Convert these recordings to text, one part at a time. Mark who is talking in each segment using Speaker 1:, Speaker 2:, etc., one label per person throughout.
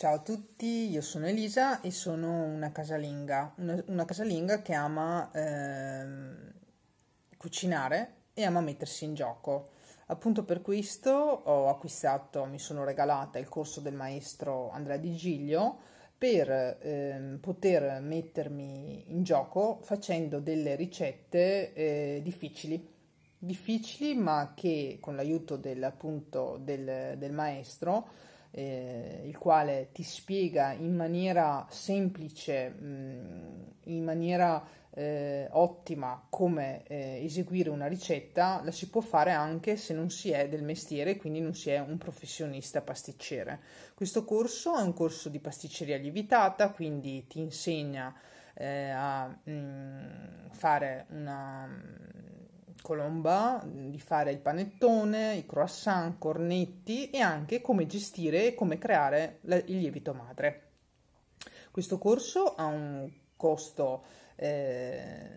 Speaker 1: Ciao a tutti, io sono Elisa e sono una casalinga, una, una casalinga che ama ehm, cucinare e ama mettersi in gioco. Appunto per questo ho acquistato, mi sono regalata il corso del maestro Andrea Di Giglio per ehm, poter mettermi in gioco facendo delle ricette eh, difficili difficili ma che con l'aiuto del, appunto, del, del maestro eh, il quale ti spiega in maniera semplice, mh, mm, in maniera eh, ottima come eh, eseguire una ricetta, la si può fare anche se non si è del mestiere, quindi non si è un professionista pasticcere. Questo corso è un corso di pasticceria lievitata, quindi ti insegna eh, a mh, mm, fare una colomba, mm, di fare il panettone, i croissant, cornetti e anche come gestire e come creare il lievito madre. Questo corso ha un costo eh,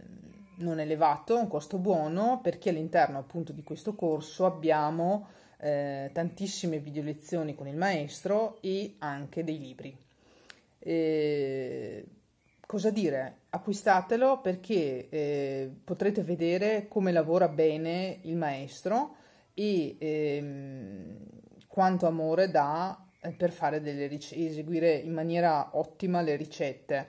Speaker 1: non elevato, un costo buono perché all'interno appunto di questo corso abbiamo eh, tantissime video lezioni con il maestro e anche dei libri. E cosa dire? Acquistatelo perché eh, potrete vedere come lavora bene il maestro e ehm, quanto amore dà eh, per fare delle eseguire in maniera ottima le ricette.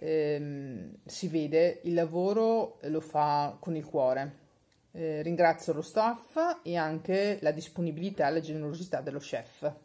Speaker 1: Ehm, si vede, il lavoro lo fa con il cuore. Eh, ringrazio lo staff e anche la disponibilità e la generosità dello chef.